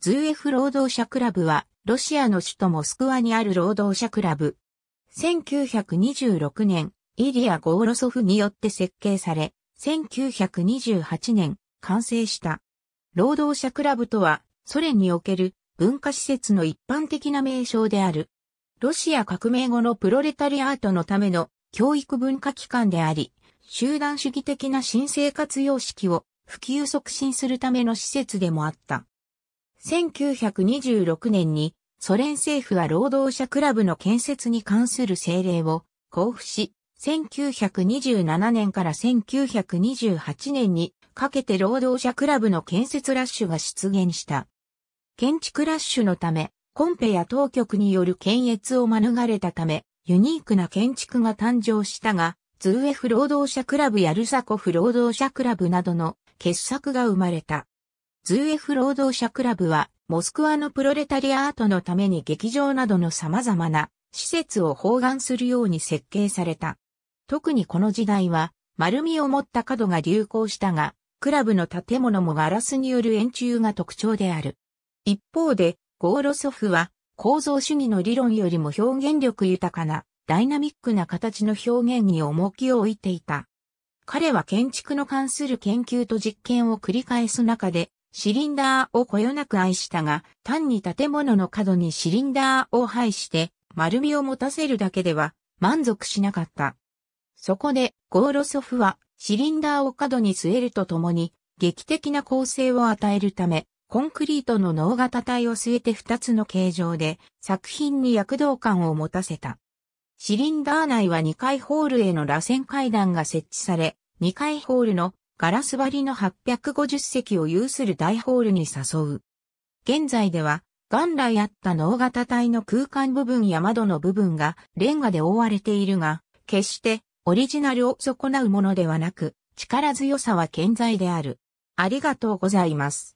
ズーエフ労働者クラブは、ロシアの首都モスクワにある労働者クラブ。1926年、イリア・ゴーロソフによって設計され、1928年、完成した。労働者クラブとは、ソ連における文化施設の一般的な名称である。ロシア革命後のプロレタリアートのための教育文化機関であり、集団主義的な新生活様式を普及促進するための施設でもあった。1926年にソ連政府は労働者クラブの建設に関する政令を交付し、1927年から1928年にかけて労働者クラブの建設ラッシュが出現した。建築ラッシュのため、コンペや当局による検閲を免れたため、ユニークな建築が誕生したが、ズーエフ労働者クラブやルサコフ労働者クラブなどの傑作が生まれた。ズーエフ労働者クラブは、モスクワのプロレタリアートのために劇場などの様々な施設を包含するように設計された。特にこの時代は、丸みを持った角が流行したが、クラブの建物もガラスによる円柱が特徴である。一方で、ゴーロソフは、構造主義の理論よりも表現力豊かな、ダイナミックな形の表現に重きを置いていた。彼は建築の関する研究と実験を繰り返す中で、シリンダーをこよなく愛したが、単に建物の角にシリンダーを配して丸みを持たせるだけでは満足しなかった。そこで、ゴーロソフはシリンダーを角に据えるとともに、劇的な構成を与えるため、コンクリートの脳型体を据えて2つの形状で作品に躍動感を持たせた。シリンダー内は2階ホールへの螺旋階段が設置され、2階ホールのガラス張りの850席を有する大ホールに誘う。現在では、元来あった脳型体の空間部分や窓の部分がレンガで覆われているが、決してオリジナルを損なうものではなく、力強さは健在である。ありがとうございます。